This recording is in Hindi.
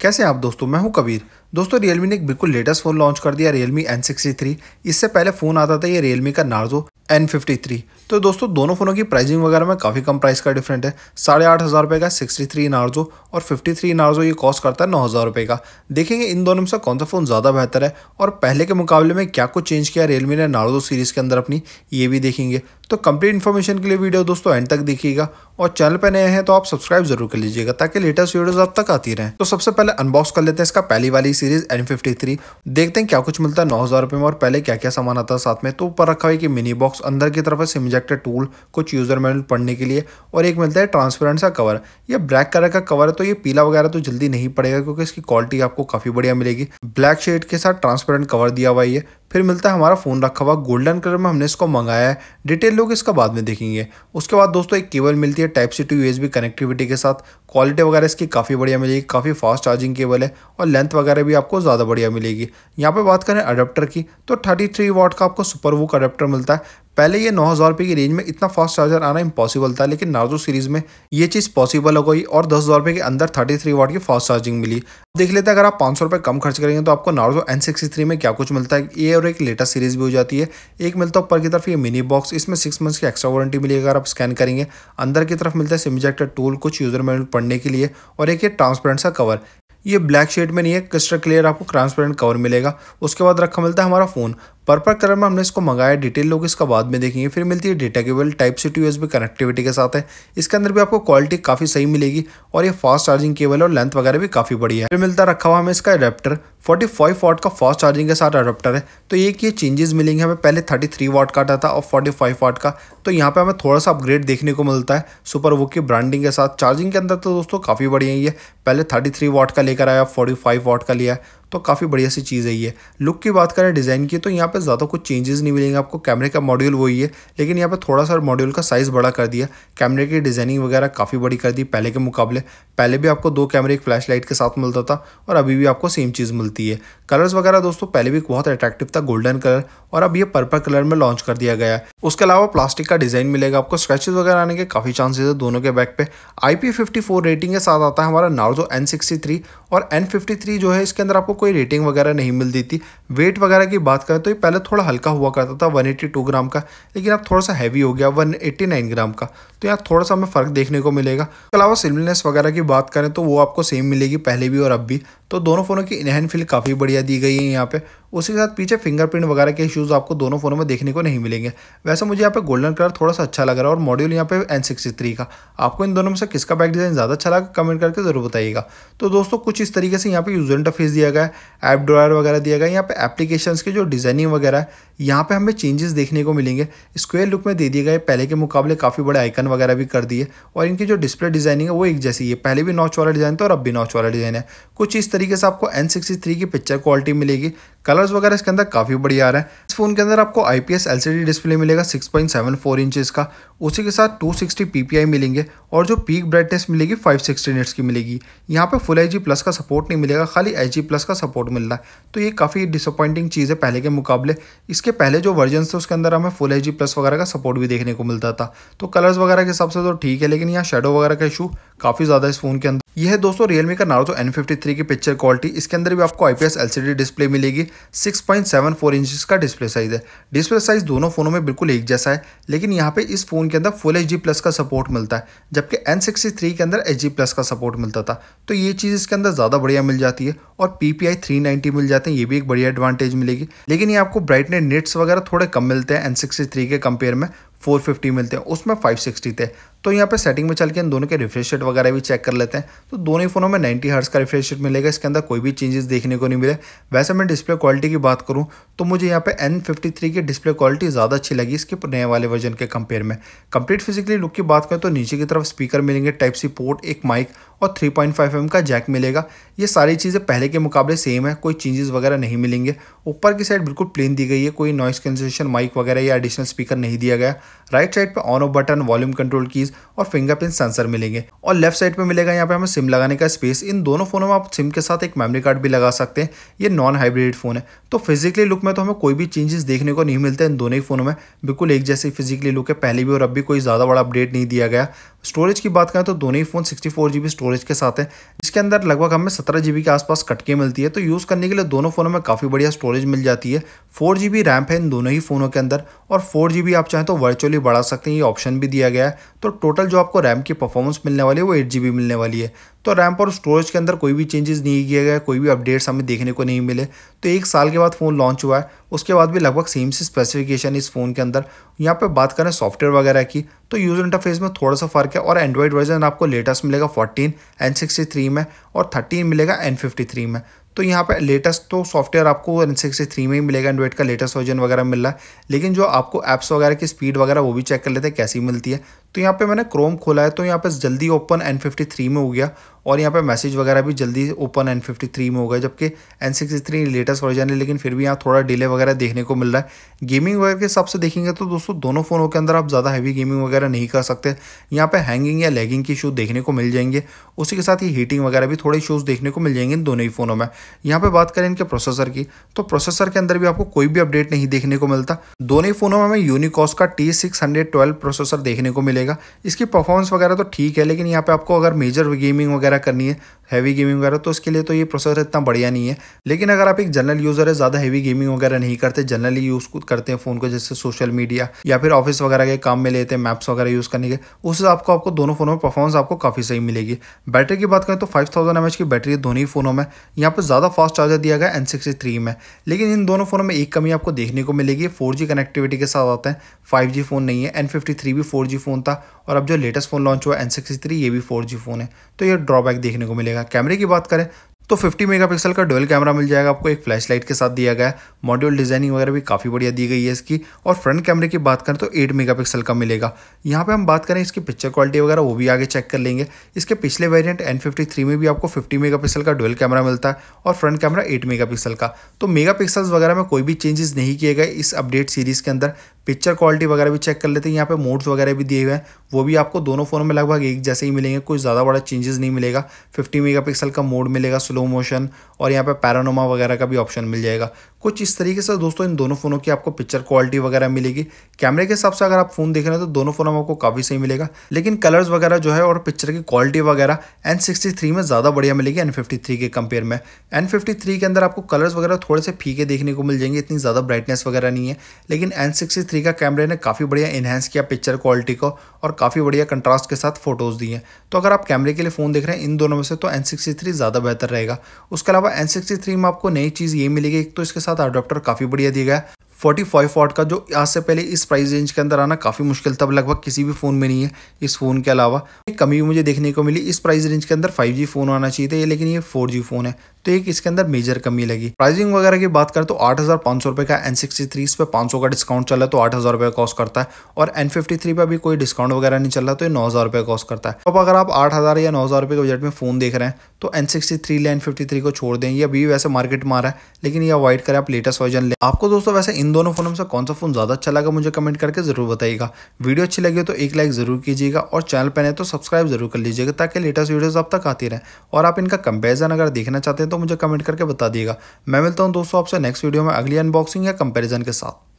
कैसे आप दोस्तों मैं हूं कबीर दोस्तों रियलमी ने एक बिल्कुल लेटेस्ट फ़ोन लॉन्च कर दिया रियलमी एन सिक्सटी थ्री इससे पहले फ़ोन आता था ये रियलमी का नार्जो एन फिफ्टी थ्री तो दोस्तों दोनों फ़ोनों की प्राइसिंग वगैरह में काफ़ी कम प्राइस का डिफरेंट है साढ़े आठ हज़ार रुपये का सिक्सटी थ्री नार्जो और फिफ्टी थ्री नार्जो ये कॉस्ट करता है नौ हज़ार रुपये का देखेंगे इन दोनों में से कौन सा फ़ोन ज़्यादा बेहतर है और पहले के मुकाबले में क्या कुछ चेंज किया रियलमी ने नार्जो सीरीज़ के अंदर अपनी ये भी देखेंगे तो कंप्लीट इन्फॉर्मेशन के लिए वीडियो दोस्तों एंड तक देखिएगा और चैनल पर नए हैं तो आप सब्सक्राइब जरूर कर लीजिएगा ताकि लेटेस्ट वीडियोज़ आप तक आती रहें तो सबसे पहले अनबॉक्स कर लेते हैं इसका पहली वाली सीरीज एन देखते हैं क्या कुछ मिलता है नौ हज़ार में और पहले क्या क्या सामान आता है साथ में तो ऊपर रखा हुआ है कि मिनी बॉक्स अंदर की तरफ है सिमजा प्रोजेक्टर टूल कुछ यूज़र मैनुअल पढ़ने के लिए और एक मिलता है ट्रांसपेरेंट सा कवर ये ब्लैक कलर का कवर है तो ये पीला वगैरह तो जल्दी नहीं पड़ेगा क्योंकि इसकी क्वालिटी आपको काफ़ी बढ़िया मिलेगी ब्लैक शेड के साथ ट्रांसपेरेंट कवर दिया हुआ है ये फिर मिलता है हमारा फ़ोन रखा हुआ गोल्डन कलर में हमने इसको मंगाया है डिटेल लोग इसका बाद में देखेंगे उसके बाद दोस्तों एक केबल मिलती है type C to USB connectivity के साथ क्वालिटी वगैरह इसकी काफ़ी बढ़िया मिलेगी काफ़ी फास्ट चार्जिंग केबल है और लेंथ वगैरह भी आपको ज़्यादा बढ़िया मिलेगी यहाँ पर बात करें अडेप्टर की तो थर्टी थ्री वाट का आपको सुपर वुक अडेप्टर मिलता है पहले ये नौ हज़ार रुपये की रेंज में इतना फास्ट चार्जर आना इम्पॉसिबल था लेकिन नार्जो सीरीज़ में ये चीज़ पॉसिबल हो गई और दस हज़ार रुपये के अंदर थर्टी थ्री वाट की फास्ट चार्जिंग मिली देख लेते हैं अगर आप पाँच सौ रुपये कम खर्च करेंगे तो आपको नार्जो एन सिक्सटी थ्री में क्या कुछ मिलता है ये और एक लेटेस्ट सीरीज भी हो जाती है एक मिलता है ऊपर की तरफ ये मिनी बॉक्स इसमें सिक्स मंथ्स की एक्स्ट्रा वारंटी मिलेगी अगर आप स्कैन करेंगे अंदर की तरफ मिलता है सिम इजेक्टर टूल कुछ यूजर मैनुअल पढ़ने के लिए और एक ये ट्रांसपेरेंट सा कवर ये ब्लैक शेड में नहीं है क्रिस्टल क्लियर आपको ट्रांसपेरेंट कवर मिलेगा उसके बाद रखा मिलता है हमारा फ़ोन पर्पल कलर में हमने इसको मंगाया डिटेल लोग इसका बाद में देखेंगे फिर मिलती है data cable type C to USB connectivity के साथ है इसके अंदर भी आपको क्वालिटी काफ़ी सही मिलेगी और ये फास्ट चार्जिंग केबल और लेंथ वगैरह भी काफ़ी बढ़िया है फिर मिलता रखा हुआ हमें इसका अडेप्टर 45 वाट का फास्ट चार्जिंग के साथ अडोप्टर है तो एक ये चेंजेस मिलेंगे हमें पहले 33 वाट का था और 45 वाट का तो यहाँ पे हमें थोड़ा सा अपग्रेड देखने को मिलता है सुपर वो की ब्रांडिंग के साथ चार्जिंग के अंदर तो दोस्तों काफ़ी बढ़िया है ये पहले 33 वाट का लेकर आया 45 वाट का लिया है तो काफ़ी बढ़िया सी चीज़ है ये लुक की बात करें डिज़ाइन की तो यहाँ पे ज़्यादा कुछ चेंजेस नहीं मिलेंगे आपको कैमरे का मॉड्यूल वही है लेकिन यहाँ पे थोड़ा सा मॉड्यूल का साइज़ बड़ा कर दिया कैमरे की डिज़ाइनिंग वगैरह काफ़ी बड़ी कर दी पहले के मुकाबले पहले भी आपको दो कैमरे एक फ्लैश के साथ मिलता था और अभी भी आपको सेम चीज़ मिलती है कलर्स वगैरह दोस्तों पहले भी बहुत अट्रैक्टिव था गोल्डन कलर और अब ये पर्पल कलर में लॉन्च कर दिया गया है उसके अलावा प्लास्टिक का डिजाइन मिलेगा आपको स्क्रैचेस वगैरह आने के काफी चांसेस है दोनों के बैक पे फिफ्टी फोर रेटिंग के साथ आता है हमारा नार्जो थ्री और थ्री जो है इसके अंदर आपको कोई रेटिंग वगैरह नहीं मिलती थी वेट वगैरह की बात करें तो ये पहले थोड़ा हल्का हुआ करता था टू ग्राम का लेकिन अब थोड़ा सा हैवी हो गया नाइन ग्राम का तो यहाँ थोड़ा सा हमें फ़र्क देखने को मिलेगा इसके अलावा सिलनेस वगैरह की बात करें तो वो आपको सेम मिलेगी पहले भी और अब भी तो दोनों फ़ोनों की इनहैंड फील काफ़ी बढ़िया दी गई है यहाँ पे उसके साथ पीछे फिंगरप्रिंट वगैरह के इशूज़ आपको दोनों फ़ोनों में देखने को नहीं मिलेंगे वैसे मुझे यहाँ पे गोल्डन कलर थोड़ा सा अच्छा लग रहा है और मॉड्यूल यहाँ पे एन सिक्सटी थ्री का आपको इन दोनों में से किसका बैक डिज़ाइन ज़्यादा अच्छा लगा कमेंट करके ज़रूर बताइएगा तो दोस्तों कुछ इस तरीके से यहाँ पे यूजर इंटरफेस दिया गया है ऐप ड्रायर वगैरह दिया गया यहाँ पे एप्लीकेशन के जो डिज़ाइनिंग वगैरह है यहाँ पे हमें चेंजेस देखने को मिलेंगे स्क्वेयर लुक में दे दिए गए पहले के मुकाबले काफ़ी बड़े आइकन वगैरह भी कर दिए और इनकी जो डिस्प्ले डिज़ाइनिंग है वो एक जैसी है पहले भी नॉच वाला डिज़ाइन था और अब भी नॉच वाला डिज़ाइन है कुछ इस तरीके से आपको एन की पिक्चर क्वालिटी मिलेगी कलर्स वगैरह इसके अंदर काफ़ी बढ़िया आ रहा है इस फोन के अंदर आपको आईपीएस एलसीडी डिस्प्ले मिलेगा 6.74 पॉइंट का उसी के साथ 260 पीपीआई मिलेंगे और जो पीक ब्राइटनेस मिलेगी 560 नेट्स की मिलेगी यहाँ पे फुल एच प्लस का सपोर्ट नहीं मिलेगा खाली एच प्लस का सपोर्ट मिल रहा है तो ये काफ़ी डिसअपॉइंटिंग चीज़ है पहले के मुकाबले इसके पहले जो वर्जन थे उसके अंदर हमें फुल एच प्लस वगैरह का सपोर्ट भी देखने को मिलता था तो कलर्स वगैरह के हिसाब से तो ठीक है लेकिन यहाँ शेडो वगैरह का इशू काफ़ी ज़्यादा इस फ़ोन के अंदर यह है दोस्तों रियलमी का तो एन फिफ्टी थ्री की पिक्चर क्वालिटी इसके अंदर भी आपको आईपीएस एलसीडी डिस्प्ले मिलेगी 6.74 इंच का डिस्प्ले साइज है डिस्प्ले साइज दोनों फोनों में बिल्कुल एक जैसा है लेकिन यहाँ पे इस फोन के अंदर फुल एच प्लस का सपोर्ट मिलता है जबकि एन सिक्सटी थ्री के अंदर एच जी प्लस का सपोर्ट मिलता था तो ये चीज़ इसके अंदर ज़्यादा बढ़िया मिल जाती है और P P I three ninety मिल जाते हैं ये भी एक बढ़िया एडवांटेज मिलेगी लेकिन ये आपको ब्राइटनेट निट्स वगैरह थोड़े कम मिलते हैं एन सिक्सटी थ्री के कंपेयर में 450 मिलते हैं उसमें 560 थे तो यहाँ पे सेटिंग में चल के इन दोनों के रिफ्रेश रेट वगैरह भी चेक कर लेते हैं तो दोनों ही फ़ोनों में 90 हर्ट्स का रिफ्रेश रेट मिलेगा इसके अंदर कोई भी चेंजेस देखने को नहीं मिले वैसे मैं डिस्प्ले क्वालिटी की बात करूँ तो मुझे यहाँ पे N53 की डिस्प्ले क्वालिटी ज़्यादा अच्छी लगी इसके नए वाले वर्जन के कंपेयर में कंप्लीट फिजिकली लुक की बात करें तो नीचे की तरफ स्पीकर मिलेंगे टाइप सी पोर्ट एक माइक और थ्री पॉइंट का जैक मिलेगा ये सारी चीज़ें पहले के मुकाबले सेम है कोई चेंजेस वगैरह नहीं मिलेंगे ऊपर की साइड बिल्कुल प्लेन दी गई है कोई नॉइस कैंसेशन माइक वगैरह या एडिशनल स्पीकर नहीं दिया गया राइट साइड पर on off button volume control keys inches और फिंगरप्रिंट सेंसर मिलेंगे और लेफ्ट साइड पे मिलेगा यहाँ पे हमें सिम लगाने का स्पेस इन दोनों फोनों में आप सिम के साथ एक मेमोरी कार्ड भी लगा सकते हैं ये नॉन हाइब्रिड फोन है तो फिजिकली लुक में तो हमें कोई भी चेंजेस देखने को नहीं मिलते इन दोनों ही फोनों में बिल्कुल एक जैसी फिजिकली लुक है पहले भी और अब भी कोई ज़्यादा बड़ा अपडेट नहीं दिया गया स्टोरेज की बात करें तो दोनों ही phone sixty four G B storage के साथ है जिसके अंदर लगभग हमें सत्रह जी बी के आसपास कटके मिलती है तो यूज़ करने के लिए दोनों फ़ोनों में काफ़ी बढ़िया स्टोरेज मिल जाती है फोर जी बी रैम है इन दोनों ही फ़ोनों के अंदर और फोर जी बी आप चाहें तो वर्चुअली बढ़ा सकते हैं ये ऑप्शन भी दिया गया है तो टोटल जो आपको रैम की परफॉर्मेंस मिलने वाली है वो एट जी बी मिलने वाली है तो रैम और स्टोरेज के अंदर कोई भी चेंजेस नहीं किया गया कोई भी अपडेट्स हमें देखने को नहीं मिले तो एक साल के बाद फ़ोन लॉन्च हुआ है उसके बाद भी लगभग सेम सी स्पेसिफिकेशन इस फ़ोन के अंदर यहाँ पे बात करें सॉफ्टवेयर वगैरह की तो यूज़र इंटरफेस में थोड़ा सा फ़र्क है और एंड्रॉयड वर्जन आपको लेटेस्ट मिलेगा फोर्टीन एन सिक्सटी थ्री में और थर्टीन मिलेगा एन थ्री में तो यहाँ पे लेटेस्ट तो सॉफ्टवेयर आपको एन सिक्सटी थ्री में ही मिलेगा एंड्रॉइड का लेटेस्ट वर्जन वगैरह मिल रहा है लेकिन जो आपको ऐप्स वगैरह की स्पीड वगैरह वो भी चेक कर लेते हैं कैसी मिलती है तो यहाँ पे मैंने क्रोम खोला है तो यहाँ पे जल्दी ओपन एन फिफ्टी थ्री में हो गया और यहाँ पे मैसेज वगैरह भी जल्दी ओपन एन फिफ्टी थ्री में हो गया जबकि N sixty three latest version है लेकिन फिर भी यहाँ थोड़ा डिले वगैरह देखने को मिल रहा है गेमिंग वगैरह के हिसाब से देखेंगे तो दोस्तों दोनों फ़ोनों के अंदर आप ज़्यादा हैवी गेमिंग वगैरह नहीं कर सकते यहाँ पर हैंगिंग या लैगिंग के इशू देखने को मिल जाएंगे उसी के साथ ही हीटिंग वगैरह भी थोड़े इशूज़ देखने को मिल जाएंगे इन दोनों ही फ़ोनों में यहाँ पर बात करें इनके प्रोसेसर की तो प्रोसेसर के अंदर भी आपको कोई भी अपडेट नहीं देखने को मिलता दोनों ही फ़ोनों में हमें यूनिकॉस का T six hundred twelve processor देखने को मिलेगा मिलेगा इसकी परफॉर्मेंस वगैरह तो ठीक है लेकिन यहाँ पे आपको अगर मेजर गेमिंग वगैरह करनी है हैवी गेमिंग वगैरह तो उसके लिए तो ये प्रोसेसर इतना बढ़िया नहीं है लेकिन अगर आप एक जनरल यूज़र है ज़्यादा हैवी गेमिंग वगैरह नहीं करते जनरली यूज़ करते हैं फ़ोन को जैसे सोशल मीडिया या फिर ऑफिस वगैरह के काम में लेते हैं मैप्स वगैरह यूज़ करने के उस हिसाब को आपको दोनों फ़ोनों में परफॉर्मेंस आपको काफ़ी सही मिलेगी बैटरी की बात करें तो फाइव थाउजेंड की बैटरी है दोनों ही फ़ोनों में यहाँ पर ज़्यादा फास्ट चार्जर दिया गया एन में लेकिन इन दोनों फ़ोनों में एक कमी आपको देखने को मिलेगी फोर कनेक्टिविटी के साथ आते हैं फाइव फ़ोन नहीं है एन भी फोर फ़ोन था था और अब जो लेटेस्ट फ़ोन लॉन्च हुआ एन सिक्सटी थ्री ये भी फोर जी फ़ोन है तो यह ड्रॉबैक देखने को मिलेगा कैमरे की बात करें तो 50 मेगापिक्सल का डोल कैमरा मिल जाएगा आपको एक फ्लैश लाइट के साथ दिया गया है मॉड्यूल डिजाइनिंग वगैरह भी काफ़ी बढ़िया दी गई है इसकी और फ्रंट कैमरे की बात करें तो 8 मेगापिक्सल का मिलेगा यहाँ पे हम बात करें इसकी पिक्चर क्वालिटी वगैरह वो भी आगे चेक कर लेंगे इसके पिछले वेरियंट एन में भी आपको फिफ्टी मेगा का डोल कैमरा मिलता है और फ्रंट कैमरा एट मेगा का तो मेगा वगैरह में कोई भी चेंजेस नहीं किए गए इस अपडेट सीरीज़ के अंदर पिक्चर क्वालिटी वगैरह भी चेक कर लेते हैं यहाँ पे मोड्स वगैरह भी दिए हुए हैं वो भी आपको दोनों फोनों में लगभग एक जैसे ही मिलेंगे कोई ज़्यादा बड़ा चेंजेस नहीं मिलेगा 50 मेगापिक्सल का मोड मिलेगा स्लो स्लो मोशन और यहाँ पे पैरानोमा वगैरह का भी ऑप्शन मिल जाएगा कुछ इस तरीके से दोस्तों इन दोनों फ़ोनों की आपको पिक्चर क्वालिटी वगैरह मिलेगी कैमरे के हिसाब से अगर आप फ़ोन देख रहे हैं तो दोनों फ़ोनों में आपको काफ़ी सही मिलेगा लेकिन कलर्स वगैरह जो है और पिक्चर की क्वालिटी वगैरह एन में ज़्यादा बढ़िया मिलेगी एन के कंपेयर में एन के अंदर आपको कलर्स वगैरह थोड़े से फीके देखने को मिल जाएंगे इतनी ज़्यादा ब्राइटनेस वगैरह नहीं है लेकिन एन का कैमरे ने काफ़ी बढ़िया इन्हेंस किया पिक्चर क्वालिटी को और काफ़ी बढ़िया कंट्रास्ट के साथ फोटोज़ दी हैं तो अगर आप कैमरे के लिए फ़ोन देख रहे हैं इन दोनों में से तो एन ज़्यादा बेहतर रहेगा मिलेगा उसके अलावा एन में आपको नई चीज़ ये मिलेगी एक तो इसके साथ अडोप्टर काफ़ी बढ़िया दिया गया है फोर्टी फाइव फॉट का जो आज से पहले इस प्राइस रेंज के अंदर आना काफ़ी मुश्किल था लगभग किसी भी फ़ोन में नहीं है इस फ़ोन के अलावा एक कमी भी मुझे देखने को मिली इस प्राइस रेंज के अंदर फाइव जी फ़ोन आना चाहिए था लेकिन ये फोर जी फ़ोन है तो एक इसके अंदर मेजर कमी लगी प्राइसिंग वगैरह की बात करें तो आठ हज़ार पांच सौ रुपए का एन सिक्सटी थ्री इस पर पांच सौ का डिस्काउंट चला है तो आठ हज़ार रुपये कॉस्ट करता है और एन फिफ्टी थ्री पर भी कोई डिस्काउंट वगैरह नहीं चल रहा तो ये नौ हज़ार रुपये कॉस्ट करता है अब अगर आप आठ हज़ार या नौ हज़ार रुपये के बजट में फ़ोन देख रहे हैं तो एन सिक्सटी थ्री या एन फिफ्टी थ्री को छोड़ दें या भी वैसे मार्केट मार है लेकिन ये अवॉइड करें आप लेटेस्ट वर्जन लें आपको दोस्तों वैसे इन दोनों फ़ोनों से कौन सा फ़ोन ज़्यादा अच्छा लगा मुझे कमेंट करके ज़रूर बताइएगा वीडियो अच्छी लगी तो एक लाइक ज़रूर कीजिएगा और चैनल पर नहीं तो सब्सक्राइब जरूर कर लीजिएगा ताकि लेटेस्ट वीडियोज़ आप तक आती रहे और आप इनका कंपेरिजन अगर देखना चाहते हैं तो मुझे कमेंट करके बता दिएगा मैं मिलता हूँ दोस्तों आपसे नेक्स्ट वीडियो में अगली अनबॉक्सिंग या कंपेरिजन के साथ